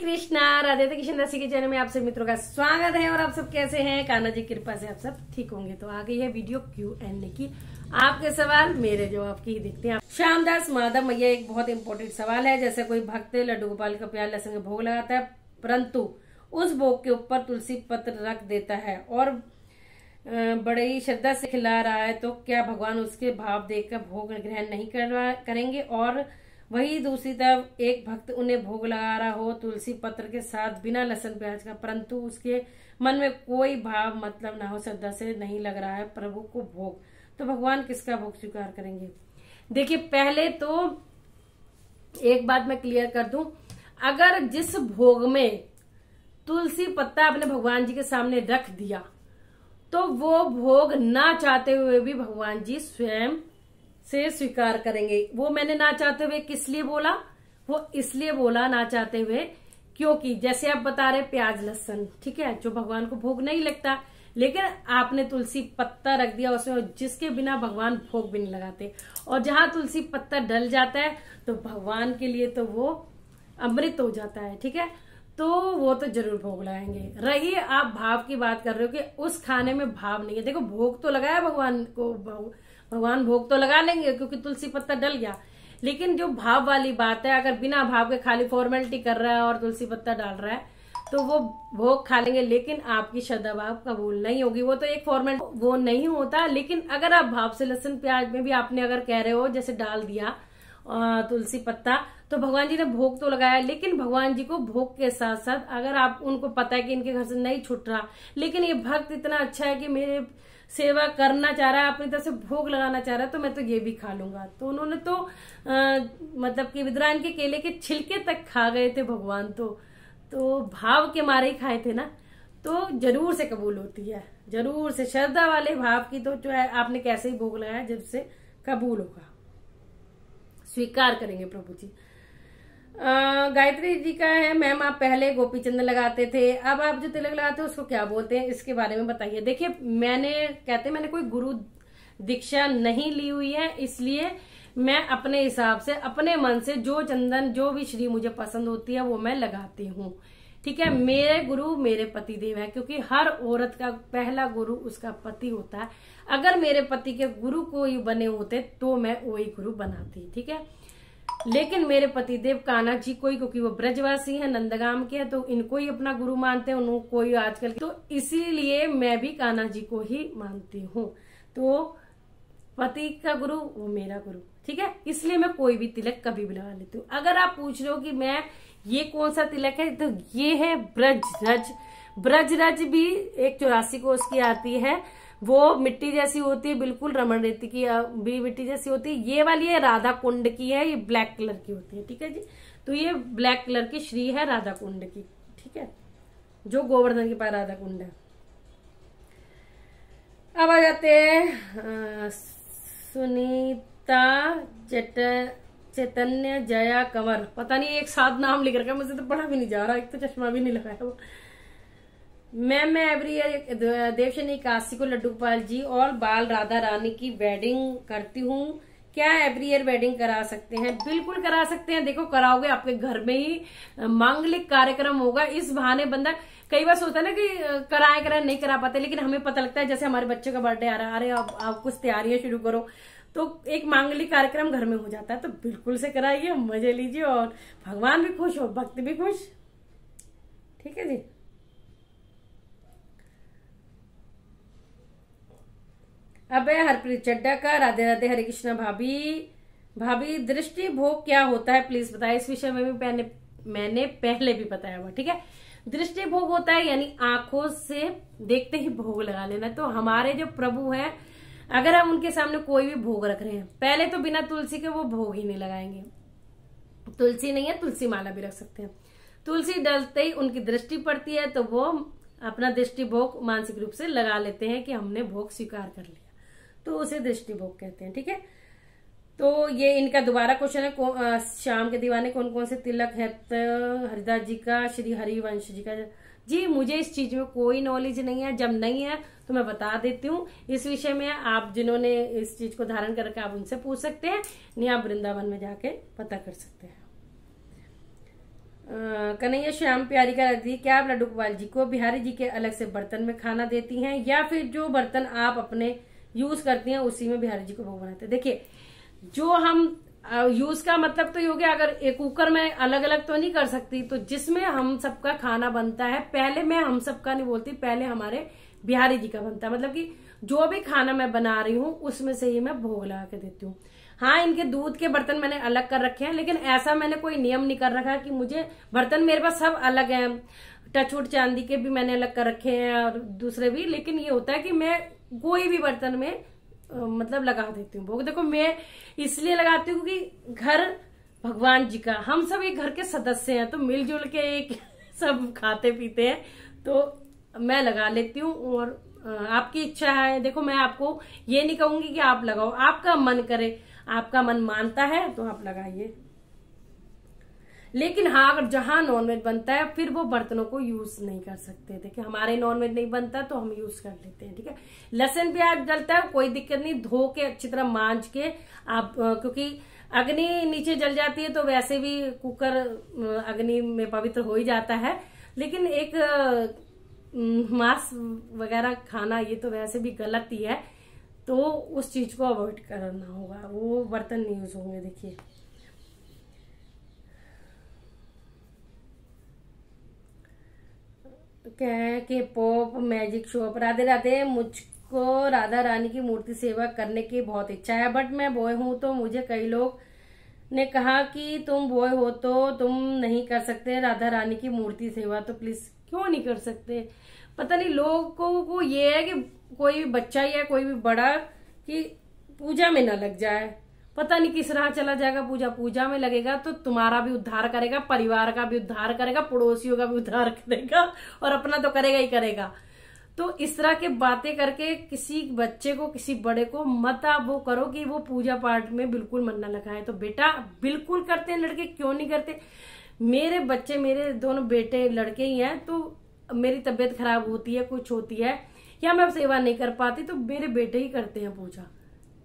कृष्णा राधे कृष्ण रसी के चैनल में आप सब मित्रों का स्वागत है और आप सब कैसे हैं कान्हा जी कृपा से आप सब ठीक होंगे तो आ गई है वीडियो क्यू एंड की आपके सवाल मेरे जवाब की देखते हैं श्यामदास माधव मैया एक बहुत इंपॉर्टेंट सवाल है जैसे कोई भक्त लड्डू गोपाल का प्यार का भोग लगाता है परंतु उस भोग के ऊपर तुलसी पत्र रख देता है और बड़े ही श्रद्धा से खिला रहा है तो क्या भगवान उसके भाव देख भोग ग्रहण नहीं करेंगे और वही दूसरी तरफ एक भक्त उन्हें भोग लगा रहा हो तुलसी पत्र के साथ बिना लहसन प्याज का परंतु उसके मन में कोई भाव मतलब ना हो श्रद्धा से नहीं लग रहा है प्रभु को भोग तो भगवान किसका भोग स्वीकार करेंगे देखिए पहले तो एक बात मैं क्लियर कर दूं अगर जिस भोग में तुलसी पत्ता आपने भगवान जी के सामने रख दिया तो वो भोग ना चाहते हुए भी भगवान जी स्वयं से स्वीकार करेंगे वो मैंने ना चाहते हुए किस लिए बोला वो इसलिए बोला ना चाहते हुए क्योंकि जैसे आप बता रहे प्याज लहसन ठीक है जो भगवान को भोग नहीं लगता लेकिन आपने तुलसी पत्ता रख दिया उसमें जिसके बिना भगवान भोग भी नहीं लगाते और जहां तुलसी पत्ता डल जाता है तो भगवान के लिए तो वो अमृत हो जाता है ठीक है तो वो तो जरूर भोग लगाएंगे रही आप भाव की बात कर रहे हो कि उस खाने में भाव नहीं है देखो भोग तो लगाया भगवान को भगवान भोग तो लगा लेंगे क्योंकि तुलसी पत्ता डल गया लेकिन जो भाव वाली बात है अगर बिना भाव के खाली फॉर्मेलिटी कर रहा है और तुलसी पत्ता डाल रहा है तो वो भोग खा लेंगे लेकिन आपकी श्रद्धा भाव कबूल नहीं होगी वो तो एक फॉर्मेट वो नहीं होता लेकिन अगर आप भाव से लहसुन प्याज में भी आपने अगर कह रहे हो जैसे डाल दिया तुलसी पत्ता तो भगवान जी ने भोग तो लगाया लेकिन भगवान जी को भोग के साथ साथ अगर आप उनको पता है कि इनके घर से नहीं छुट रहा लेकिन ये भक्त इतना अच्छा है कि मेरे सेवा करना चाह रहा है अपनी तरफ से भोग लगाना चाह रहा है तो मैं तो ये भी खा लूंगा तो उन्होंने तो आ, मतलब कि विद्रान के केले के छिलके तक खा गए थे भगवान तो तो भाव के मारे ही खाए थे ना तो जरूर से कबूल होती है जरूर से श्रद्धा वाले भाव की तो जो है आपने कैसे ही भोग लगाया जब से कबूल होगा स्वीकार करेंगे प्रभु जी गायत्री जी का है मैम आप पहले गोपी चंदन लगाते थे अब आप जो तिलक लगाते हैं उसको क्या बोलते हैं इसके बारे में बताइए देखिए मैंने कहते मैंने कोई गुरु दीक्षा नहीं ली हुई है इसलिए मैं अपने हिसाब से अपने मन से जो चंदन जो भी श्री मुझे पसंद होती है वो मैं लगाती हूँ ठीक है मेरे गुरु मेरे पति देव है क्योंकि हर औरत का पहला गुरु उसका पति होता है अगर मेरे पति के गुरु कोई बने होते तो मैं वही गुरु बनाती ठीक है लेकिन मेरे पति देव कान्हा जी को ही क्योंकि वो ब्रजवासी हैं नंदगाम के हैं तो इनको ही अपना गुरु मानते हैं उन्होंने कोई आजकल तो इसीलिए मैं भी कान्हा जी को ही मानती हूँ तो पति का गुरु वो मेरा गुरु ठीक है इसलिए मैं कोई भी तिलक कभी भी लगा लेती हूँ अगर आप पूछ रहे हो कि मैं ये कौन सा तिलक है तो ये है ब्रज रज ब्रज रज भी एक चौरासी कोष की आती है वो मिट्टी जैसी होती है बिल्कुल रमन रेती की भी मिट्टी जैसी होती है ये वाली है राधा कुंड की है ये ब्लैक कलर की होती है ठीक है जी तो ये ब्लैक कलर की श्री है राधा कुंड की ठीक है जो गोवर्धन के पास राधा कुंड है अब आ जाते हैं सुनीता चट चैतन्य जया कंवर पता नहीं एक साथ नाम लिख रखा मुझे तो पढ़ा भी नहीं जा रहा एक तो चश्मा भी नहीं लगाया वो मैम मैं एवरी ईयर देवशनी काशी को लड्डू गोपाल जी और बाल राधा रानी की वेडिंग करती हूँ क्या एवरी ईयर वेडिंग करा सकते हैं बिल्कुल करा सकते हैं देखो कराओगे आपके घर में ही मांगलिक कार्यक्रम होगा इस बहाने बंदा कई बार सोता है ना कि कराए कराए नहीं करा पाते लेकिन हमें पता लगता है जैसे हमारे बच्चों का बर्थडे आ रहा है अरे आप, आप कुछ तैयारियां शुरू करो तो एक मांगलिक कार्यक्रम घर में हो जाता है तो बिल्कुल से कराइए मजे लीजिए और भगवान भी खुश हो भक्त भी खुश ठीक है जी अब है हरप्रीत चड्डा का राधे राधे हरे कृष्णा भाभी भाभी दृष्टि भोग क्या होता है प्लीज बताए इस विषय में भी मैंने मैंने पहले भी बताया हुआ ठीक है दृष्टि भोग होता है यानी आंखों से देखते ही भोग लगा लेना तो हमारे जो प्रभु हैं अगर हम उनके सामने कोई भी भोग रख रहे हैं पहले तो बिना तुलसी के वो भोग ही नहीं लगाएंगे तुलसी नहीं है तुलसी माला भी रख सकते हैं तुलसी डलते ही उनकी दृष्टि पड़ती है तो वो अपना दृष्टि भोग मानसिक रूप से लगा लेते हैं कि हमने भोग स्वीकार कर लिया तो उसे दृष्टिभोग कहते हैं ठीक है तो ये इनका दोबारा क्वेश्चन है शाम के दीवाने कौन कौन से तिलक है हरिदास जी का श्री हरिवंश जी का जी मुझे इस चीज में कोई नॉलेज नहीं है जब नहीं है तो मैं बता देती हूँ इस विषय में आप जिन्होंने इस चीज को धारण कर रखा आप उनसे पूछ सकते हैं नहीं आप वृंदावन में जाके पता कर सकते हैं कन्हैया श्याम प्यारी का रखती क्या आप लड्डू गोपाल जी को बिहारी जी के अलग से बर्तन में खाना देती हैं या फिर जो बर्तन आप अपने यूज करती हैं उसी में बिहारी जी को भोग बनाते हैं देखिए जो हम यूज का मतलब तो ये हो गया अगर एक कुकर में अलग अलग तो नहीं कर सकती तो जिसमें हम सबका खाना बनता है पहले मैं हम सबका नहीं बोलती पहले हमारे बिहारी जी का बनता है मतलब कि जो भी खाना मैं बना रही हूँ उसमें से ही मैं भोग लगा के देती हूँ हाँ इनके दूध के बर्तन मैंने अलग कर रखे हैं लेकिन ऐसा मैंने कोई नियम नहीं कर रखा कि मुझे बर्तन मेरे पास सब अलग हैं टचवुड चांदी के भी मैंने अलग कर रखे हैं और दूसरे भी लेकिन ये होता है कि मैं कोई भी बर्तन में मतलब लगा देती हूँ भोग देखो मैं इसलिए लगाती हूँ क्योंकि घर भगवान जी का हम सब एक घर के सदस्य हैं तो मिलजुल के एक सब खाते पीते हैं तो मैं लगा लेती हूँ और आपकी इच्छा है देखो मैं आपको ये नहीं कहूंगी कि आप लगाओ आपका मन करे आपका मन मानता है तो आप लगाइए लेकिन हाँ अगर जहाँ नॉनवेज बनता है फिर वो बर्तनों को यूज नहीं कर सकते देखिए हमारे नॉनवेज नहीं बनता तो हम यूज कर लेते हैं ठीक है लहसुन प्याज डलता है कोई दिक्कत नहीं धो के अच्छी तरह मांझ के आप क्योंकि अग्नि नीचे जल जाती है तो वैसे भी कुकर अग्नि में पवित्र हो ही जाता है लेकिन एक मांस वगैरह खाना ये तो वैसे भी गलत ही है तो उस चीज को अवॉइड करना होगा वो बर्तन नहीं यूज होंगे देखिए है कि pop magic shop Radhe Radhe मुझको राधा रानी की मूर्ति सेवा करने की बहुत इच्छा है बट मैं बॉय हूँ तो मुझे कई लोग ने कहा कि तुम बॉय हो तो तुम नहीं कर सकते राधा रानी की मूर्ति सेवा तो प्लीज क्यों नहीं कर सकते पता नहीं लोगों को ये है कि कोई भी बच्चा या कोई भी बड़ा कि पूजा में ना लग जाए पता नहीं किस राह चला जाएगा पूजा पूजा में लगेगा तो तुम्हारा भी उद्धार करेगा परिवार का भी उद्धार करेगा पड़ोसियों का भी उद्धार करेगा और अपना तो करेगा ही करेगा तो इस तरह के बातें करके किसी बच्चे को किसी बड़े को मत आप वो करो कि वो पूजा पाठ में बिल्कुल मन ना लगाए तो बेटा बिल्कुल करते हैं लड़के क्यों नहीं करते मेरे बच्चे मेरे दोनों बेटे लड़के ही हैं तो मेरी तबीयत खराब होती है कुछ होती है या मैं सेवा नहीं कर पाती तो मेरे बेटे ही करते हैं पूजा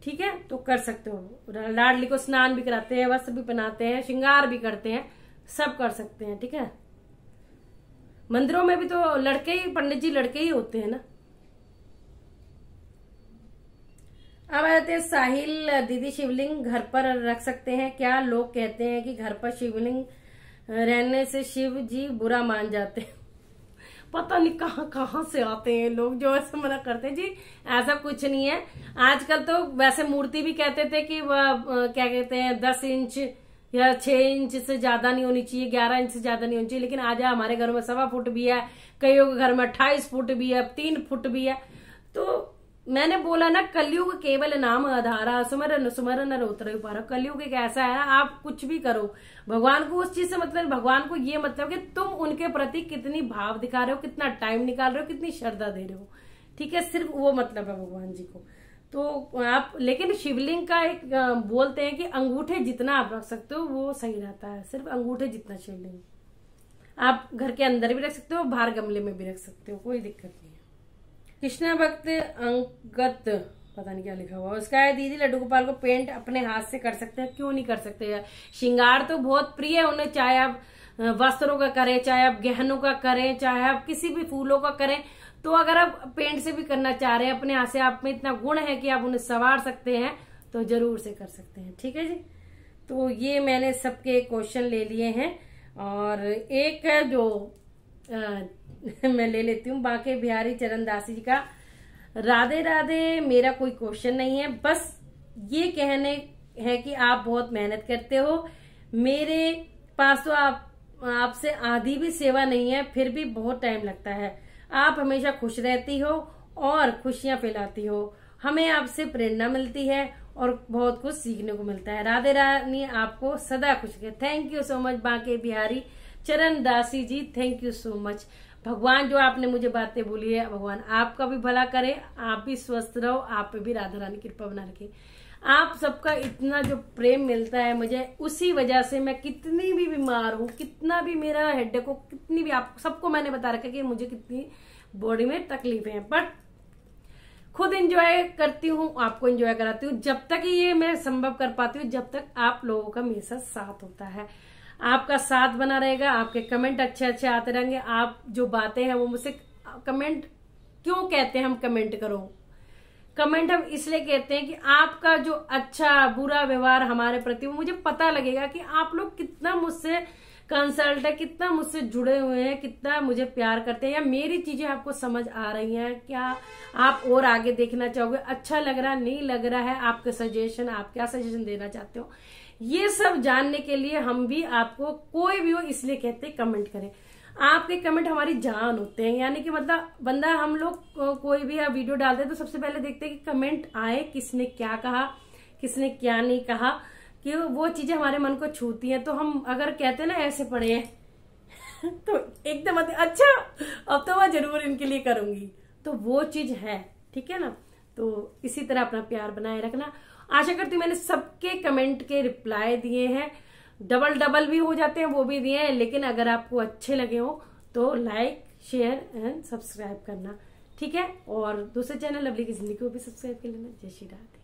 ठीक है तो कर सकते हो लाडली को स्नान भी कराते हैं वस्त्र भी पहनाते हैं श्रृंगार भी करते हैं सब कर सकते हैं ठीक है मंदिरों में भी तो लड़के ही पंडित जी लड़के ही होते हैं ना अब आ जाते हैं साहिल दीदी शिवलिंग घर पर रख सकते हैं क्या लोग कहते हैं कि घर पर शिवलिंग रहने से शिव जी बुरा मान जाते हैं पता नहीं कहाँ कहाँ से आते हैं लोग जो ऐसे मना करते हैं जी ऐसा कुछ नहीं है आजकल तो वैसे मूर्ति भी कहते थे कि वह क्या कहते हैं दस इंच या छह इंच से ज्यादा नहीं होनी चाहिए ग्यारह इंच से ज्यादा नहीं होनी चाहिए लेकिन आज हमारे घर में सवा फुट भी है कईयों के घर में अट्ठाईस फुट भी है तीन फुट भी है तो मैंने बोला ना कलयुग केवल नाम आधारा सुमरन सुमरन रोतरे पारा कलयुग एक ऐसा है ना आप कुछ भी करो भगवान को उस चीज से मतलब भगवान को ये मतलब कि तुम उनके प्रति कितनी भाव दिखा रहे हो कितना टाइम निकाल रहे हो कितनी श्रद्धा दे रहे हो ठीक है सिर्फ वो मतलब है भगवान जी को तो आप लेकिन शिवलिंग का एक बोलते हैं कि अंगूठे जितना आप रख सकते हो वो सही रहता है सिर्फ अंगूठे जितना शिवलिंग आप घर के अंदर भी रख सकते हो बाहर गमले में भी रख सकते हो कोई दिक्कत नहीं है कृष्णा भक्त अंगत पता नहीं क्या लिखा हुआ उसका है दीदी लड्डू गोपाल को पेंट अपने हाथ से कर सकते हैं क्यों नहीं कर सकते यार श्रृंगार तो बहुत प्रिय है उन्हें चाहे आप वस्त्रों का करें चाहे आप गहनों का करें चाहे आप किसी भी फूलों का करें तो अगर आप पेंट से भी करना चाह रहे हैं अपने हाथ से आप में इतना गुण है कि आप उन्हें संवार सकते हैं तो जरूर से कर सकते हैं ठीक है जी तो ये मैंने सबके क्वेश्चन ले लिए हैं और एक है जो मैं ले लेती हूँ बाके बिहारी चरण दासी जी का राधे राधे मेरा कोई क्वेश्चन नहीं है बस ये कहने है कि आप बहुत मेहनत करते हो मेरे पास तो आप आपसे आधी भी सेवा नहीं है फिर भी बहुत टाइम लगता है आप हमेशा खुश रहती हो और खुशियां फैलाती हो हमें आपसे प्रेरणा मिलती है और बहुत कुछ सीखने को मिलता है राधे रानी आपको सदा खुश thank you so much Banke Bihari Charan Dasi ji thank you so much भगवान जो आपने मुझे बातें बोली है भगवान आपका भी भला करे आप भी स्वस्थ रहो आप पे भी राधा रानी कृपा बना रखे आप सबका इतना जो प्रेम मिलता है मुझे उसी वजह से मैं कितनी भी बीमार हूँ कितना भी मेरा हेड को कितनी भी आप सबको मैंने बता रखा कि मुझे कितनी बॉडी में तकलीफ है बट खुद इंजॉय करती हूँ आपको इंजॉय कराती हूँ जब तक ये मैं संभव कर पाती हूँ जब तक आप लोगों का मेरे साथ साथ होता है आपका साथ बना रहेगा आपके कमेंट अच्छे अच्छे आते रहेंगे आप जो बातें हैं वो मुझसे कमेंट क्यों कहते हैं हम कमेंट करो कमेंट हम इसलिए कहते हैं कि आपका जो अच्छा बुरा व्यवहार हमारे प्रति वो मुझे पता लगेगा कि आप लोग कितना मुझसे कंसल्ट है कितना मुझसे जुड़े हुए हैं कितना मुझे प्यार करते हैं या मेरी चीजें आपको समझ आ रही हैं क्या आप और आगे देखना चाहोगे अच्छा लग रहा नहीं लग रहा है आपके सजेशन आप क्या सजेशन देना चाहते हो ये सब जानने के लिए हम भी आपको कोई भी हो इसलिए कहते कमेंट करें आपके कमेंट हमारी जान होते हैं यानी कि मतलब बंदा हम लोग को, कोई भी वीडियो डालते हैं तो सबसे पहले देखते हैं कि कमेंट आए किसने क्या कहा किसने क्या नहीं कहा कि वो चीजें हमारे मन को छूती हैं तो हम अगर कहते हैं ना ऐसे पड़े हैं तो एकदम अच्छा अब तो मैं जरूर इनके लिए करूंगी तो वो चीज है ठीक है ना तो इसी तरह अपना प्यार बनाए रखना आशा करती हूँ मैंने सबके कमेंट के रिप्लाई दिए हैं डबल डबल भी हो जाते हैं वो भी दिए हैं लेकिन अगर आपको अच्छे लगे हो तो लाइक शेयर एंड सब्सक्राइब करना ठीक है और दूसरे चैनल लवली की जिंदगी को भी सब्सक्राइब कर लेना जय श्री राधे